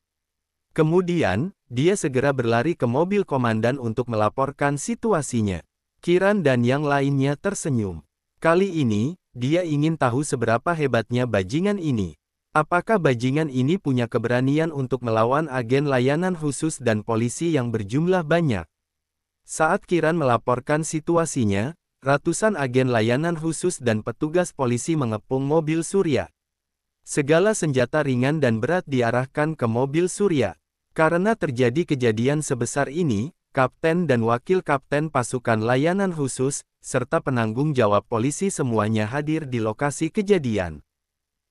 Speaker 1: Kemudian, dia segera berlari ke mobil komandan untuk melaporkan situasinya. Kiran dan yang lainnya tersenyum. Kali ini, dia ingin tahu seberapa hebatnya bajingan ini. Apakah bajingan ini punya keberanian untuk melawan agen layanan khusus dan polisi yang berjumlah banyak? Saat Kiran melaporkan situasinya, Ratusan agen layanan khusus dan petugas polisi mengepung mobil Surya. Segala senjata ringan dan berat diarahkan ke mobil Surya. Karena terjadi kejadian sebesar ini, kapten dan wakil kapten pasukan layanan khusus, serta penanggung jawab polisi semuanya hadir di lokasi kejadian.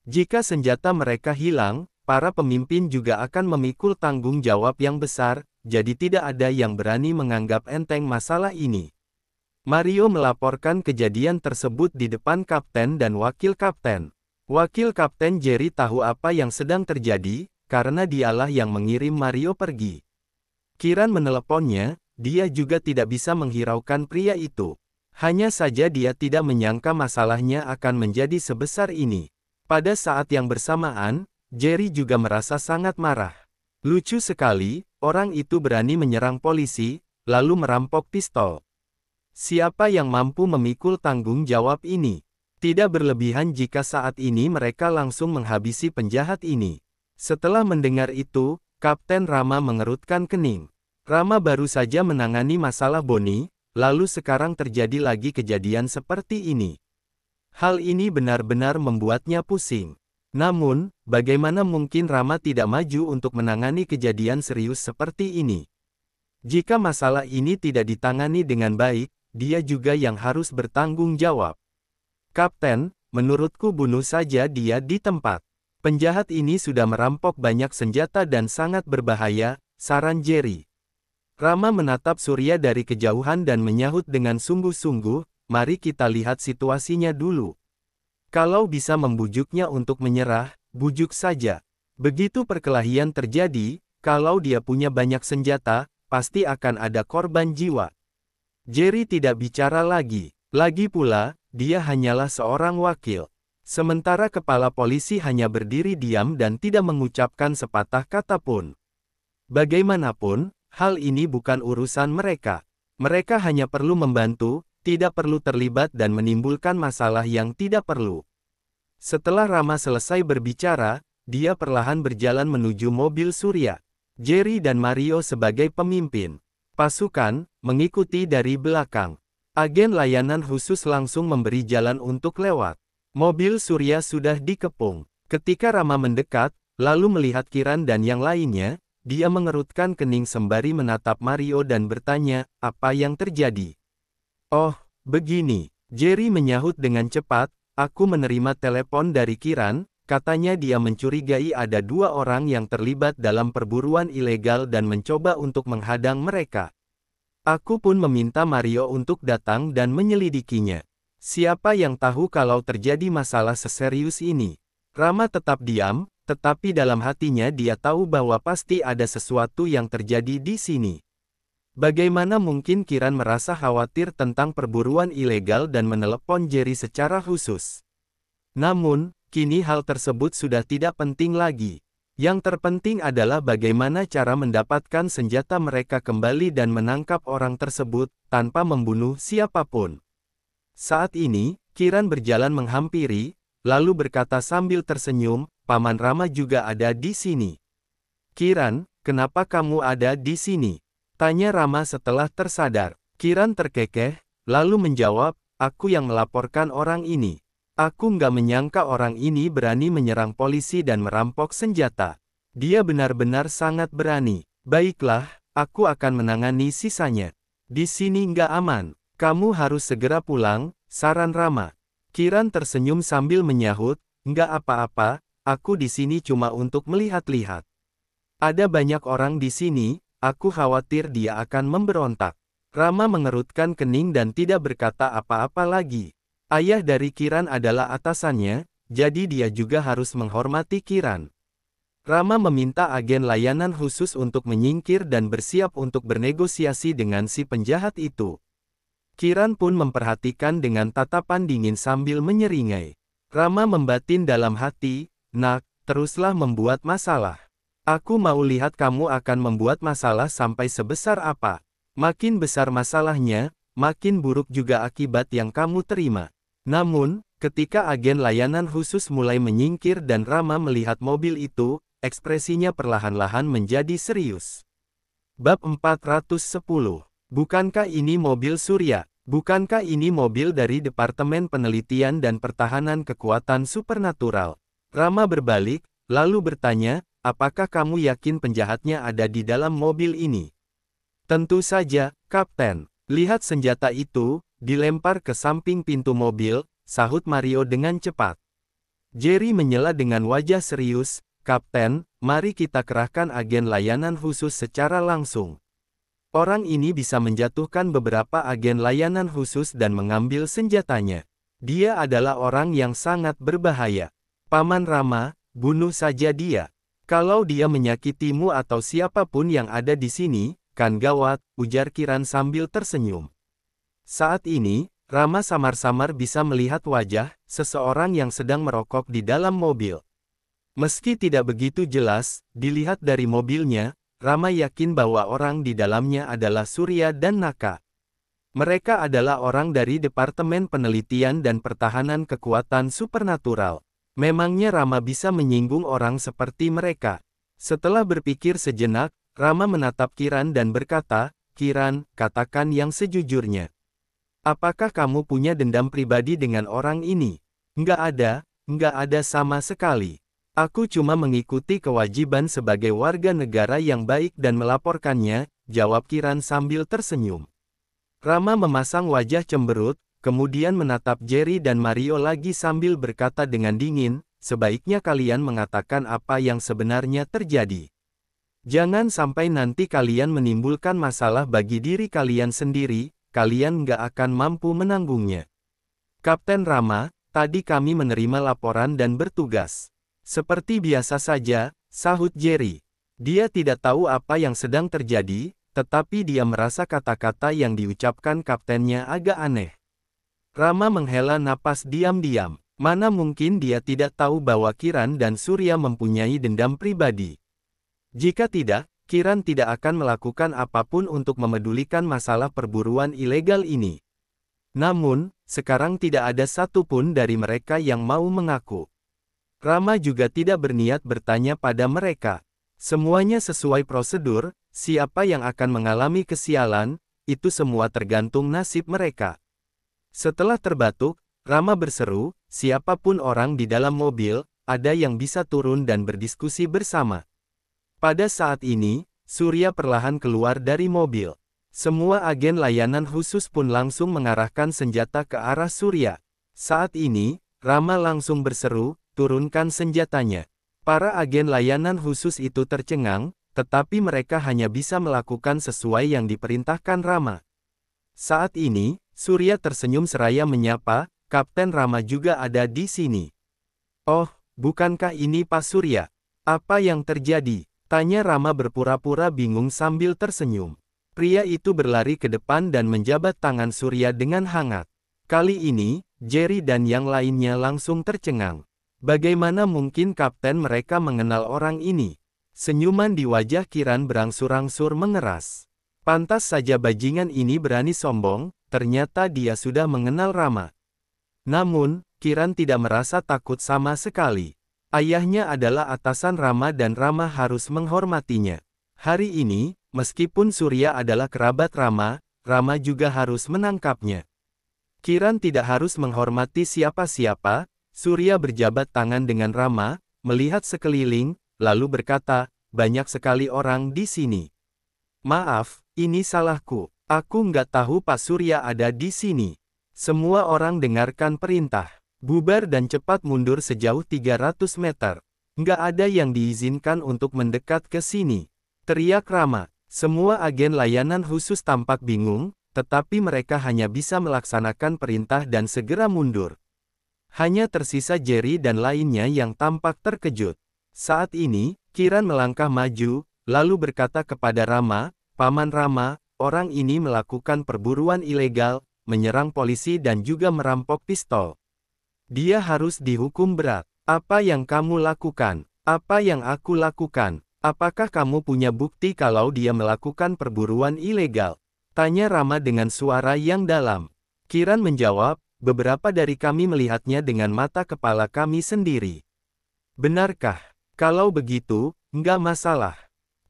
Speaker 1: Jika senjata mereka hilang, para pemimpin juga akan memikul tanggung jawab yang besar, jadi tidak ada yang berani menganggap enteng masalah ini. Mario melaporkan kejadian tersebut di depan kapten dan wakil kapten. Wakil kapten Jerry tahu apa yang sedang terjadi, karena dialah yang mengirim Mario pergi. Kiran meneleponnya, dia juga tidak bisa menghiraukan pria itu. Hanya saja dia tidak menyangka masalahnya akan menjadi sebesar ini. Pada saat yang bersamaan, Jerry juga merasa sangat marah. Lucu sekali, orang itu berani menyerang polisi, lalu merampok pistol. Siapa yang mampu memikul tanggung jawab ini? Tidak berlebihan jika saat ini mereka langsung menghabisi penjahat ini. Setelah mendengar itu, Kapten Rama mengerutkan kening. Rama baru saja menangani masalah Boni, lalu sekarang terjadi lagi kejadian seperti ini. Hal ini benar-benar membuatnya pusing. Namun, bagaimana mungkin Rama tidak maju untuk menangani kejadian serius seperti ini? Jika masalah ini tidak ditangani dengan baik, dia juga yang harus bertanggung jawab. Kapten, menurutku bunuh saja dia di tempat. Penjahat ini sudah merampok banyak senjata dan sangat berbahaya, saran Jerry. Rama menatap Surya dari kejauhan dan menyahut dengan sungguh-sungguh, mari kita lihat situasinya dulu. Kalau bisa membujuknya untuk menyerah, bujuk saja. Begitu perkelahian terjadi, kalau dia punya banyak senjata, pasti akan ada korban jiwa. Jerry tidak bicara lagi. Lagi pula, dia hanyalah seorang wakil. Sementara kepala polisi hanya berdiri diam dan tidak mengucapkan sepatah kata pun. Bagaimanapun, hal ini bukan urusan mereka. Mereka hanya perlu membantu, tidak perlu terlibat dan menimbulkan masalah yang tidak perlu. Setelah Rama selesai berbicara, dia perlahan berjalan menuju mobil Surya. Jerry dan Mario sebagai pemimpin. Pasukan, mengikuti dari belakang. Agen layanan khusus langsung memberi jalan untuk lewat. Mobil Surya sudah dikepung. Ketika Rama mendekat, lalu melihat Kiran dan yang lainnya, dia mengerutkan kening sembari menatap Mario dan bertanya, apa yang terjadi? Oh, begini. Jerry menyahut dengan cepat, aku menerima telepon dari Kiran, Katanya dia mencurigai ada dua orang yang terlibat dalam perburuan ilegal dan mencoba untuk menghadang mereka. Aku pun meminta Mario untuk datang dan menyelidikinya. Siapa yang tahu kalau terjadi masalah seserius ini? Rama tetap diam, tetapi dalam hatinya dia tahu bahwa pasti ada sesuatu yang terjadi di sini. Bagaimana mungkin Kiran merasa khawatir tentang perburuan ilegal dan menelepon Jerry secara khusus? Namun, Kini hal tersebut sudah tidak penting lagi. Yang terpenting adalah bagaimana cara mendapatkan senjata mereka kembali dan menangkap orang tersebut, tanpa membunuh siapapun. Saat ini, Kiran berjalan menghampiri, lalu berkata sambil tersenyum, Paman Rama juga ada di sini. Kiran, kenapa kamu ada di sini? Tanya Rama setelah tersadar. Kiran terkekeh, lalu menjawab, aku yang melaporkan orang ini. Aku nggak menyangka orang ini berani menyerang polisi dan merampok senjata. Dia benar-benar sangat berani. Baiklah, aku akan menangani sisanya. Di sini nggak aman. Kamu harus segera pulang, saran Rama. Kiran tersenyum sambil menyahut, nggak apa-apa, aku di sini cuma untuk melihat-lihat. Ada banyak orang di sini, aku khawatir dia akan memberontak. Rama mengerutkan kening dan tidak berkata apa-apa lagi. Ayah dari Kiran adalah atasannya, jadi dia juga harus menghormati Kiran. Rama meminta agen layanan khusus untuk menyingkir dan bersiap untuk bernegosiasi dengan si penjahat itu. Kiran pun memperhatikan dengan tatapan dingin sambil menyeringai. Rama membatin dalam hati, nak, teruslah membuat masalah. Aku mau lihat kamu akan membuat masalah sampai sebesar apa. Makin besar masalahnya, makin buruk juga akibat yang kamu terima. Namun, ketika agen layanan khusus mulai menyingkir dan Rama melihat mobil itu, ekspresinya perlahan-lahan menjadi serius. Bab 410. Bukankah ini mobil Surya? Bukankah ini mobil dari Departemen Penelitian dan Pertahanan Kekuatan Supernatural? Rama berbalik, lalu bertanya, apakah kamu yakin penjahatnya ada di dalam mobil ini? Tentu saja, Kapten. Lihat senjata itu, dilempar ke samping pintu mobil, sahut Mario dengan cepat. Jerry menyela dengan wajah serius, Kapten, mari kita kerahkan agen layanan khusus secara langsung. Orang ini bisa menjatuhkan beberapa agen layanan khusus dan mengambil senjatanya. Dia adalah orang yang sangat berbahaya. Paman Rama, bunuh saja dia. Kalau dia menyakitimu atau siapapun yang ada di sini, Kan gawat, ujar Kiran sambil tersenyum. Saat ini, Rama samar-samar bisa melihat wajah seseorang yang sedang merokok di dalam mobil. Meski tidak begitu jelas, dilihat dari mobilnya, Rama yakin bahwa orang di dalamnya adalah Surya dan Naka. Mereka adalah orang dari Departemen Penelitian dan Pertahanan Kekuatan Supernatural. Memangnya Rama bisa menyinggung orang seperti mereka. Setelah berpikir sejenak, Rama menatap Kiran dan berkata, Kiran, katakan yang sejujurnya. Apakah kamu punya dendam pribadi dengan orang ini? Nggak ada, nggak ada sama sekali. Aku cuma mengikuti kewajiban sebagai warga negara yang baik dan melaporkannya, jawab Kiran sambil tersenyum. Rama memasang wajah cemberut, kemudian menatap Jerry dan Mario lagi sambil berkata dengan dingin, sebaiknya kalian mengatakan apa yang sebenarnya terjadi. Jangan sampai nanti kalian menimbulkan masalah bagi diri kalian sendiri, kalian nggak akan mampu menanggungnya. Kapten Rama, tadi kami menerima laporan dan bertugas. Seperti biasa saja, sahut Jerry. Dia tidak tahu apa yang sedang terjadi, tetapi dia merasa kata-kata yang diucapkan kaptennya agak aneh. Rama menghela napas diam-diam. Mana mungkin dia tidak tahu bahwa Kiran dan Surya mempunyai dendam pribadi. Jika tidak, Kiran tidak akan melakukan apapun untuk memedulikan masalah perburuan ilegal ini. Namun, sekarang tidak ada satupun dari mereka yang mau mengaku. Rama juga tidak berniat bertanya pada mereka. Semuanya sesuai prosedur, siapa yang akan mengalami kesialan, itu semua tergantung nasib mereka. Setelah terbatuk, Rama berseru, siapapun orang di dalam mobil, ada yang bisa turun dan berdiskusi bersama. Pada saat ini, Surya perlahan keluar dari mobil. Semua agen layanan khusus pun langsung mengarahkan senjata ke arah Surya. Saat ini, Rama langsung berseru, turunkan senjatanya. Para agen layanan khusus itu tercengang, tetapi mereka hanya bisa melakukan sesuai yang diperintahkan Rama. Saat ini, Surya tersenyum seraya menyapa, Kapten Rama juga ada di sini. Oh, bukankah ini Pak Surya? Apa yang terjadi? Tanya Rama berpura-pura bingung sambil tersenyum. Pria itu berlari ke depan dan menjabat tangan Surya dengan hangat. Kali ini, Jerry dan yang lainnya langsung tercengang. Bagaimana mungkin kapten mereka mengenal orang ini? Senyuman di wajah Kiran berangsur-angsur mengeras. Pantas saja bajingan ini berani sombong, ternyata dia sudah mengenal Rama. Namun, Kiran tidak merasa takut sama sekali. Ayahnya adalah atasan Rama dan Rama harus menghormatinya. Hari ini, meskipun Surya adalah kerabat Rama, Rama juga harus menangkapnya. Kiran tidak harus menghormati siapa-siapa, Surya berjabat tangan dengan Rama, melihat sekeliling, lalu berkata, banyak sekali orang di sini. Maaf, ini salahku. Aku nggak tahu Pak Surya ada di sini. Semua orang dengarkan perintah. Bubar dan cepat mundur sejauh 300 meter. Nggak ada yang diizinkan untuk mendekat ke sini. Teriak Rama. Semua agen layanan khusus tampak bingung, tetapi mereka hanya bisa melaksanakan perintah dan segera mundur. Hanya tersisa Jerry dan lainnya yang tampak terkejut. Saat ini, Kiran melangkah maju, lalu berkata kepada Rama, Paman Rama, orang ini melakukan perburuan ilegal, menyerang polisi dan juga merampok pistol. Dia harus dihukum berat. Apa yang kamu lakukan? Apa yang aku lakukan? Apakah kamu punya bukti kalau dia melakukan perburuan ilegal? Tanya Rama dengan suara yang dalam. Kiran menjawab, beberapa dari kami melihatnya dengan mata kepala kami sendiri. Benarkah? Kalau begitu, nggak masalah.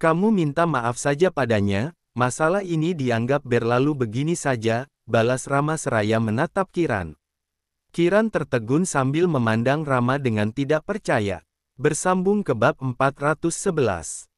Speaker 1: Kamu minta maaf saja padanya, masalah ini dianggap berlalu begini saja, balas Rama seraya menatap Kiran. Kiran tertegun sambil memandang Rama dengan tidak percaya. Bersambung ke bab 411.